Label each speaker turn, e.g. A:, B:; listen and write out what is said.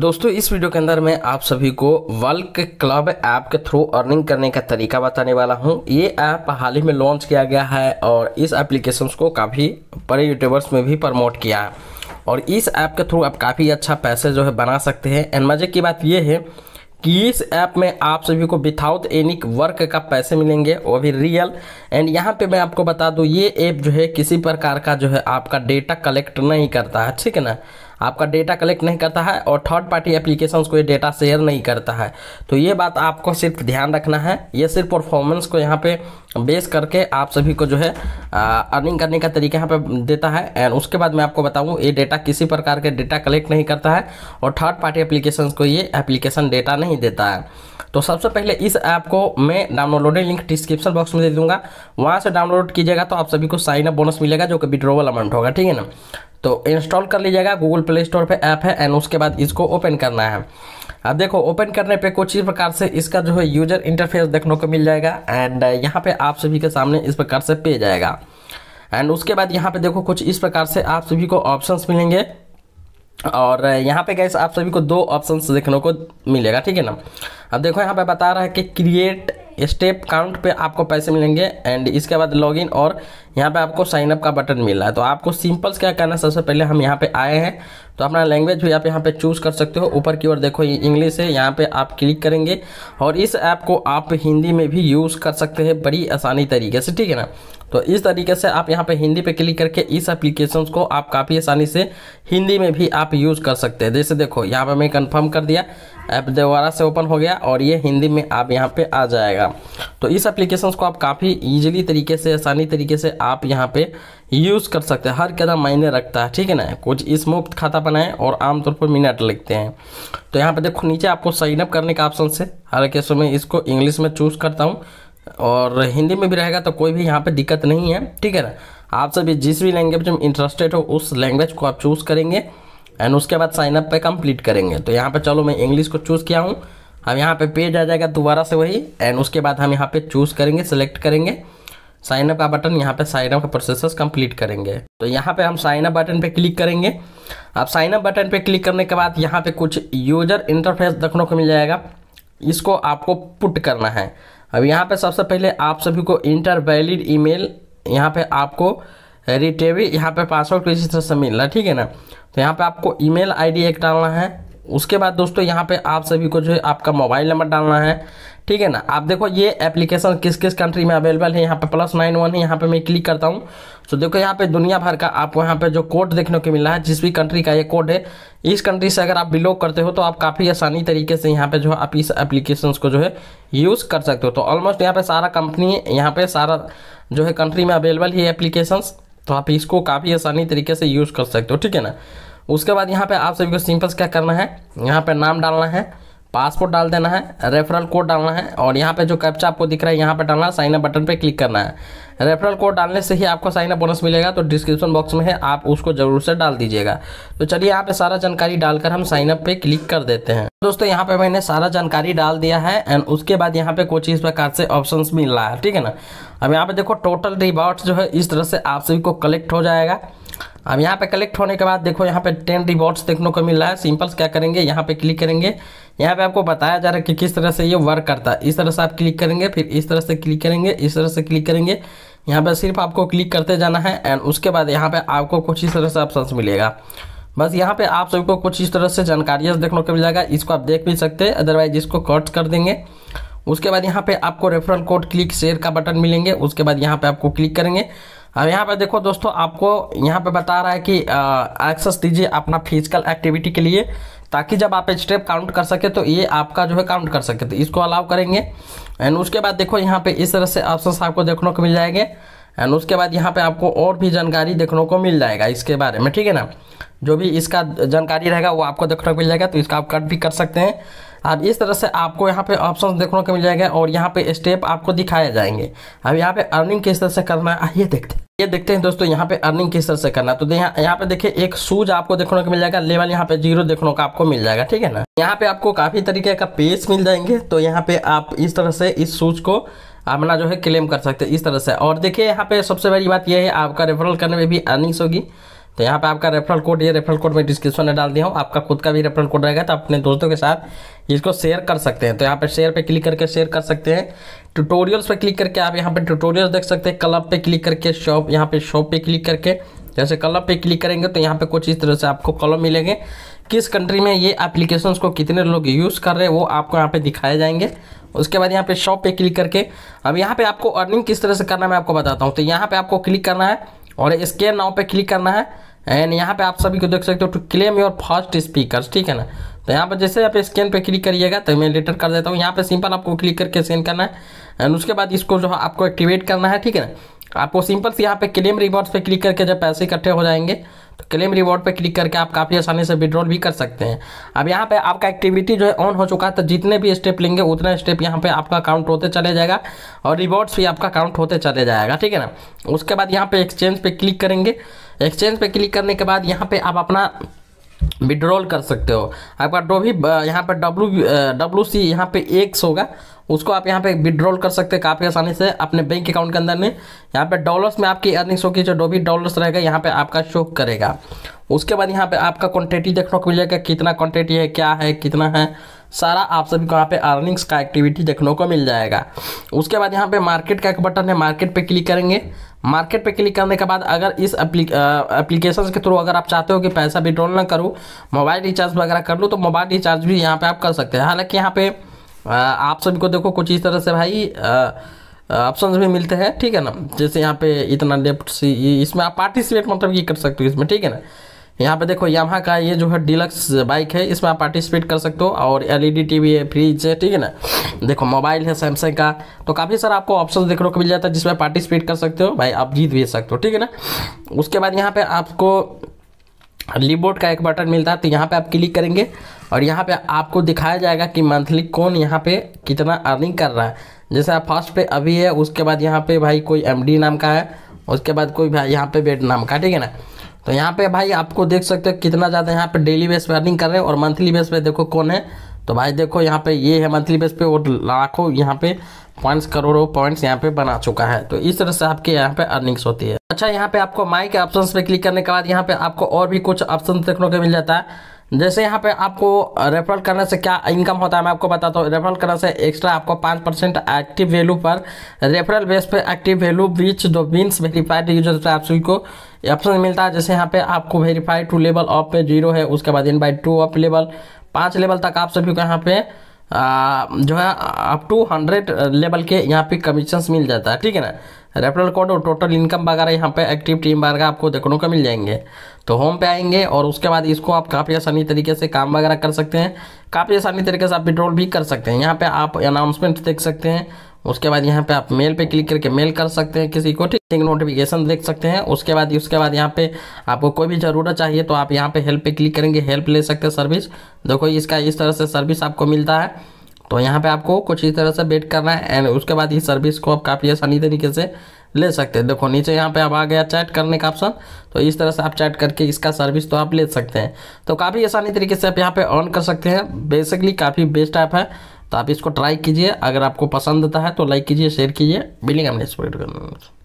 A: दोस्तों इस वीडियो के अंदर मैं आप सभी को वर्ल्क क्लब ऐप के थ्रू अर्निंग करने का तरीका बताने वाला हूं ये ऐप हाल ही में लॉन्च किया गया है और इस एप्लीकेशन को काफ़ी बड़े यूट्यूबर्स में भी प्रमोट किया है और इस ऐप के थ्रू आप काफ़ी अच्छा पैसे जो है बना सकते हैं एंड मजे की बात यह है कि इस ऐप में आप सभी को विथाउट एनी वर्क का पैसे मिलेंगे वो भी रियल एंड यहाँ पे मैं आपको बता दूँ ये ऐप जो है किसी प्रकार का जो है आपका डेटा कलेक्ट नहीं करता है ठीक है ना आपका डेटा कलेक्ट नहीं करता है और थर्ड पार्टी एप्लीकेशन को ये डेटा शेयर नहीं करता है तो ये बात आपको सिर्फ ध्यान रखना है ये सिर्फ परफॉर्मेंस को यहाँ पे बेस करके आप सभी को जो है अर्निंग करने का तरीका यहाँ पे देता है एंड उसके बाद मैं आपको बताऊँ ये डेटा किसी प्रकार के डेटा कलेक्ट नहीं करता है और थर्ड पार्टी एप्लीकेशन को ये एप्लीकेशन डेटा नहीं देता है तो सबसे पहले इस ऐप को मैं डाउनलोडिंग लिंक डिस्क्रिप्शन बॉक्स में दे दूंगा वहाँ से डाउनलोड कीजिएगा तो आप सभी को साइन अप बोनस मिलेगा जो कि विड्रोवल अमाउंट होगा ठीक है ना तो इंस्टॉल कर लीजिएगा गूगल प्ले स्टोर पर ऐप है एंड उसके बाद इसको ओपन करना है अब देखो ओपन करने पे कुछ इस प्रकार से इसका जो है यूजर इंटरफेस देखने को मिल जाएगा एंड यहाँ पे आप सभी के सामने इस प्रकार से पे आएगा एंड उसके बाद यहाँ पे देखो कुछ इस प्रकार से आप सभी को ऑप्शंस मिलेंगे और यहाँ पे गैस आप सभी को दो ऑप्शंस देखने को मिलेगा ठीक है ना अब देखो यहाँ पे बता रहा है कि क्रिएट स्टेप काउंट पे आपको पैसे मिलेंगे एंड इसके बाद लॉगिन और यहाँ पे आपको साइन अप का बटन मिल रहा है तो आपको सिंपल्स क्या करना है सबसे पहले हम यहाँ पे आए हैं तो अपना लैंग्वेज भी आप यहाँ पे चूज़ कर सकते हो ऊपर की ओर देखो इंग्लिश है यहाँ पे आप क्लिक करेंगे और इस ऐप को आप हिंदी में भी यूज़ कर सकते हैं बड़ी आसानी तरीके से ठीक है ना तो इस तरीके से आप यहाँ पे हिंदी पे क्लिक करके इस एप्लीकेशन को आप काफ़ी आसानी से हिंदी में भी आप यूज़ कर सकते हैं जैसे देखो यहाँ पर मैं कन्फर्म कर दिया ऐप दोबारा से ओपन हो गया और ये हिंदी में आप यहाँ पे आ जाएगा तो इस एप्लीकेशन को आप काफ़ी ईजिली तरीके से आसानी तरीके से आप यहाँ पे यूज़ कर सकते हैं हर कदम मायने रखता है ठीक है ना कुछ इस मुफ्त खाता बनाएं और आमतौर पर मिनट लगते हैं तो यहाँ पे देखो नीचे आपको साइनअप करने का ऑप्शन से हर केसों मैं इसको इंग्लिश में चूज़ करता हूँ और हिंदी में भी रहेगा तो कोई भी यहाँ पे दिक्कत नहीं है ठीक है ना आप सभी जिस भी लैंग्वेज में इंटरेस्टेड हो उस लैंग्वेज को आप चूज़ करेंगे एंड उसके बाद साइनअप पे कंप्लीट करेंगे तो यहाँ पे चलो मैं इंग्लिश को चूज़ किया हूँ हम यहाँ पे पेज आ जाएगा दोबारा से वही एंड उसके बाद हम यहाँ पे चूज़ करेंगे सेलेक्ट करेंगे साइनअप का बटन यहाँ पे साइनअप का प्रोसेस कंप्लीट करेंगे तो यहाँ पे हम साइनअप बटन पे क्लिक करेंगे अब साइनअप बटन पे क्लिक करने के बाद यहाँ पे कुछ यूजर इंटरफेस देखने को मिल जाएगा इसको आपको पुट करना है अब यहाँ पे सबसे पहले आप सभी को इंटर वैलिड ईमेल यहाँ पे आपको रिटेवी यहाँ पे पासवर्ड किसी तरह से मिलना ठीक है ना तो यहाँ पे आपको ईमेल आईडी एक डालना है उसके बाद दोस्तों यहाँ पे आप सभी को जो है आपका मोबाइल नंबर डालना है ठीक है ना आप देखो ये एप्लीकेशन किस किस कंट्री में अवेलेबल है यहाँ पे प्लस नाइन वन है यहाँ पे मैं क्लिक करता हूँ तो देखो यहाँ पे दुनिया भर का आपको यहाँ पे जो कोड देखने को मिल रहा है जिस भी कंट्री का ये कोड है इस कंट्री से अगर आप बिलोंग करते हो तो आप काफ़ी आसानी तरीके से यहाँ पे जो है आप इस एप्लीकेशन को जो है यूज़ कर सकते हो तो ऑलमोस्ट यहाँ पर सारा कंपनी यहाँ पर सारा जो है कंट्री में अवेलेबल ही एप्लीकेशंस तो आप इसको काफ़ी आसानी तरीके से यूज़ कर सकते हो ठीक है ना उसके बाद यहाँ पे आप सभी को सिंपल क्या करना है यहाँ पे नाम डालना है पासपोर्ट डाल देना है रेफरल कोड डालना है और यहाँ पे जो कैप्चा आपको दिख रहा है यहाँ पे डालना है साइन अप बटन पे क्लिक करना है रेफरल कोड डालने से ही आपको साइन अप बोनस मिलेगा तो डिस्क्रिप्शन बॉक्स में है आप उसको जरूर से डाल दीजिएगा तो चलिए यहाँ पे सारा जानकारी डालकर हम साइन अप पे क्लिक कर देते हैं दोस्तों यहाँ पे मैंने सारा जानकारी डाल दिया है एंड उसके बाद यहाँ पे कुछ इस प्रकार से ऑप्शन मिल रहा है ठीक है ना अब यहाँ पे देखो टोटल रिवॉर्ड जो है इस तरह से आप सभी को कलेक्ट हो जाएगा अब यहाँ पे कलेक्ट होने के बाद देखो यहाँ पे टेन रिवॉर्ड्स देखने को मिल रहा है सिंपल्स क्या करेंगे यहाँ पे क्लिक करेंगे यहाँ पे आपको बताया जा रहा है कि किस तरह से ये वर्क करता है इस तरह से आप क्लिक करेंगे फिर इस तरह से क्लिक करेंगे इस तरह से क्लिक करेंगे यहाँ पे सिर्फ आपको क्लिक करते जाना है एंड उसके बाद यहाँ पे आपको कुछ इस तरह से ऑप्शन मिलेगा बस यहाँ पे आप सबको कुछ इस तरह से जानकारियाँ देखने को मिल जाएगा इसको आप देख भी सकते हैं अदरवाइज इसको कट कर देंगे उसके बाद यहाँ पे आपको रेफरल कोड क्लिक शेयर का बटन मिलेंगे उसके बाद यहाँ पे आपको क्लिक करेंगे अब यहाँ पर देखो दोस्तों आपको यहाँ पर बता रहा है कि एक्सेस दीजिए अपना फिजिकल एक्टिविटी के लिए ताकि जब आप स्टेप काउंट कर सके तो ये आपका जो है काउंट कर सके तो इसको अलाउ करेंगे एंड उसके बाद देखो यहाँ पे इस तरह से ऑप्शन आपको देखने को मिल जाएंगे एंड उसके बाद यहाँ पे आपको और भी जानकारी देखने को मिल जाएगा इसके बारे में ठीक है ना जो भी इसका जानकारी रहेगा वो आपको देखने को मिल जाएगा तो इसका आप कट भी कर सकते हैं अब इस तरह से आपको यहाँ पे ऑप्शन देखने को मिल जाएगा और यहाँ पे स्टेप आपको दिखाए जाएंगे अब यहाँ पे अर्निंग किस तरह से करना है आइए देखते हैं ये देखते हैं दोस्तों यहाँ पे अर्निंग किस तरह से करना तो यहाँ यहाँ पे देखिए एक सूज आपको देखने को मिल जाएगा लेवल यहाँ पे जीरो देखने को आपको मिल जाएगा ठीक है ना यहाँ पे आपको काफी तरीके का पेस मिल जाएंगे तो यहाँ पे आप इस तरह से इस सूज को अपना जो है क्लेम कर सकते हैं इस तरह से और देखिए यहाँ पे सबसे बड़ी बात यह है आपका रेफरल करने में भी अर्निंग्स होगी तो यहाँ पे आपका रेफरल कोड ये रेफरल कोड मैं डिस्क्रिप्शन में डाल दिया हूँ आपका खुद का भी रेफरल कोड रहेगा तो अपने दोस्तों के साथ इसको शेयर कर सकते हैं तो यहाँ पे शेयर पे क्लिक करके शेयर कर सकते हैं ट्यूटोरियल्स पे क्लिक करके आप यहाँ पे ट्यूटोरियल्स देख सकते हैं क्लब पे क्लिक करके शॉप यहाँ पे शॉप पे क्लिक करके जैसे क्लब पे क्लिक करेंगे तो यहाँ पे कुछ इस तरह से आपको कलम मिलेंगे किस कंट्री में ये एप्लीकेशन को कितने लोग यूज़ कर रहे हैं वो आपको यहाँ पे दिखाए जाएंगे उसके बाद यहाँ पे शॉप पे क्लिक करके अब यहाँ पे आपको अर्निंग किस तरह से करना है मैं आपको बताता हूँ तो यहाँ पे आपको क्लिक करना है और इसके नाव पे क्लिक करना है एंड यहाँ पे आप सभी को देख सकते हो to claim your first speaker ठीक है ना तो यहाँ पर जैसे आप स्कैन पे क्लिक करिएगा तो मैं लेटर कर देता हूँ यहाँ पे सिंपल आपको क्लिक करके सेंड करना है एंड उसके बाद इसको जो है आपको एक्टिवेट करना है ठीक है ना आपको सिंपल से यहाँ पे क्लेम रिवॉर्ड्स पे क्लिक करके जब पैसे इकट्ठे हो जाएंगे तो क्लेम रिवॉर्ड पर क्लिक करके आप काफ़ी आसानी से विड्रॉल भी कर सकते हैं अब यहाँ पे आपका एक्टिविटी जो है ऑन हो चुका है तो जितने भी स्टेप लेंगे उतना स्टेप यहाँ पे आपका काउंट होते चले जाएगा और रिवॉर्ड्स भी आपका काउंट होते चले जाएगा ठीक है ना उसके बाद यहाँ पे एक्सचेंज पे क्लिक करेंगे एक्सचेंज पे क्लिक करने के बाद यहाँ पे आप अपना विड्रॉल कर सकते हो आपका जो भी यहाँ पर डब्लू डब्ल्यू सी यहाँ पे एक्स होगा उसको आप यहाँ पे विड्रॉल कर सकते हैं काफ़ी आसानी से अपने बैंक अकाउंट के अंदर में यहाँ पे डॉलर्स में आपकी अर्निंग्स होगी जो भी डॉलर्स रहेगा यहाँ पे आपका शो करेगा उसके बाद यहाँ पे आपका क्वांटिटी देखने को मिलेगा कितना क्वांटिटी है क्या है कितना है सारा आप सभी को यहाँ पे अर्निंग्स का एक्टिविटी देखने को मिल जाएगा उसके बाद यहाँ पे मार्केट का एक बटन है मार्केट पे क्लिक करेंगे मार्केट पे क्लिक करने के बाद अगर इस एप्लीकेशन के थ्रू अगर आप चाहते हो कि पैसा विड्रॉल ना करूँ मोबाइल रिचार्ज वगैरह कर लूँ तो मोबाइल रिचार्ज भी यहाँ पे आप कर सकते हैं हालांकि यहाँ पे आप सभी को देखो कुछ इस तरह से भाई ऑप्शन भी मिलते हैं ठीक है ना जैसे यहाँ पे इतना डेप्ट इसमें आप पार्टिसिपेट मतलब ये कर सकते हो इसमें ठीक है ना यहाँ पे देखो यामा का ये जो है डिलक्स बाइक है इसमें आप पार्टिसिपेट कर सकते हो और एलईडी टीवी है फ्रिज है ठीक है ना देखो मोबाइल है सैमसंग का तो काफ़ी सारा आपको ऑप्शन देखने को मिल जाता है जिसमें पार्टिसिपेट कर सकते हो भाई आप जीत भी सकते हो ठीक है ना उसके बाद यहाँ पे आपको लीबोर्ड का एक बटन मिलता है तो यहाँ पे आप क्लिक करेंगे और यहाँ पे आपको दिखाया जाएगा कि मंथली कौन यहाँ पे कितना अर्निंग कर रहा है जैसे आप फर्स्ट पे अभी है उसके बाद यहाँ पे भाई कोई एम नाम का है उसके बाद कोई भाई यहाँ पे बेड नाम का ठीक है ना तो यहाँ पे भाई आपको देख सकते हो कितना ज़्यादा यहाँ पर डेली बेस पे अर्निंग कर रहे हैं और मंथली बेस पे देखो कौन है तो भाई देखो यहाँ पे ये है मंथली बेस पे और लाखों यहाँ पे पॉइंट्स करोड़ों पॉइंट्स यहाँ पर बना चुका है तो इस तरह से आपके यहाँ पर अर्निंग्स होती है अच्छा यहाँ पे आपको माइक ऑप्शन पे क्लिक करने के बाद यहाँ पे आपको और भी कुछ ऑप्शन देखने को मिल जाता है जैसे यहाँ पे आपको रेफरल करने से क्या इनकम होता है मैं आपको बताता हूँ रेफरल करने से एक्स्ट्रा आपको पाँच परसेंट एक्टिव वैल्यू पर रेफरल बेस पे एक्टिव वैल्यू बीच दो बीस वेरीफाइड यूजर आप सभी को ऑप्शन मिलता है जैसे यहाँ पे आपको वेरीफाइड टू लेवल ऑफ पे जीरो है उसके बाद इन बाई टू ऑफ लेवल पाँच लेवल तक आप सभी को यहाँ पे जो है अप टू हंड्रेड लेवल के यहाँ पे कमीशंस मिल जाता है ठीक है ना रेफरल कोड और टोटल इनकम वगैरह यहाँ पे एक्टिव टीम वगैरह आपको देखने को मिल जाएंगे तो होम पे आएंगे और उसके बाद इसको आप काफ़ी आसानी तरीके से काम वगैरह कर सकते हैं काफ़ी आसानी तरीके से आप विड्रॉल भी कर सकते हैं यहाँ पे आप अनाउंसमेंट देख सकते हैं उसके बाद यहाँ पे आप मेल पे क्लिक करके मेल कर सकते हैं किसी को ठीक नोटिफिकेशन देख सकते हैं उसके बाद उसके बाद यहाँ पे आपको कोई भी ज़रूरत चाहिए तो आप यहाँ पे हेल्प पे क्लिक करेंगे हेल्प ले सकते हैं सर्विस देखो इसका इस तरह से सर्विस आपको मिलता है तो यहाँ पे आपको कुछ इस तरह से वेट करना है एंड उसके बाद इस सर्विस को आप काफ़ी आसानी तरीके से ले सकते हैं देखो नीचे यहाँ पे अब आ गया चैट करने का ऑप्शन तो इस तरह से आप चैट करके इसका सर्विस तो आप ले सकते हैं तो काफ़ी आसानी तरीके से आप यहाँ पे ऑन कर सकते हैं बेसिकली काफ़ी बेस्ट ऐप है तो आप इसको ट्राई कीजिए अगर आपको पसंद आता है तो लाइक कीजिए शेयर कीजिए बिलिंग हमने एक्सपेक्ट करना